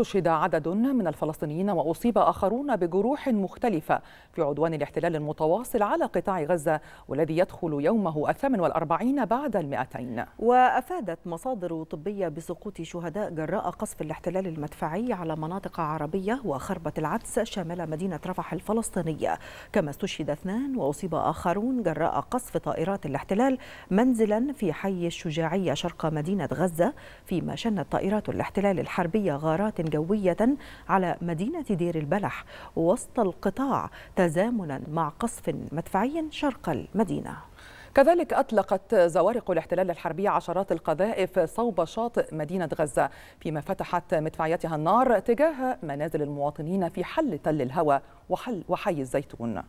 استشهد عدد من الفلسطينيين وأصيب آخرون بجروح مختلفة في عدوان الاحتلال المتواصل على قطاع غزة والذي يدخل يومه الثامن والأربعين بعد المائتين وأفادت مصادر طبية بسقوط شهداء جراء قصف الاحتلال المدفعي على مناطق عربية وخربة العدس شمال مدينة رفح الفلسطينية كما استشهد اثنان وأصيب آخرون جراء قصف طائرات الاحتلال منزلا في حي الشجاعية شرق مدينة غزة فيما شنت طائرات الاحتلال الحربية غارات جوية على مدينة دير البلح وسط القطاع تزامنا مع قصف مدفعي شرق المدينة كذلك أطلقت زوارق الاحتلال الحربي عشرات القذائف صوب شاطئ مدينة غزة فيما فتحت مدفعيتها النار تجاه منازل المواطنين في حل تل الهوى وحل وحي الزيتون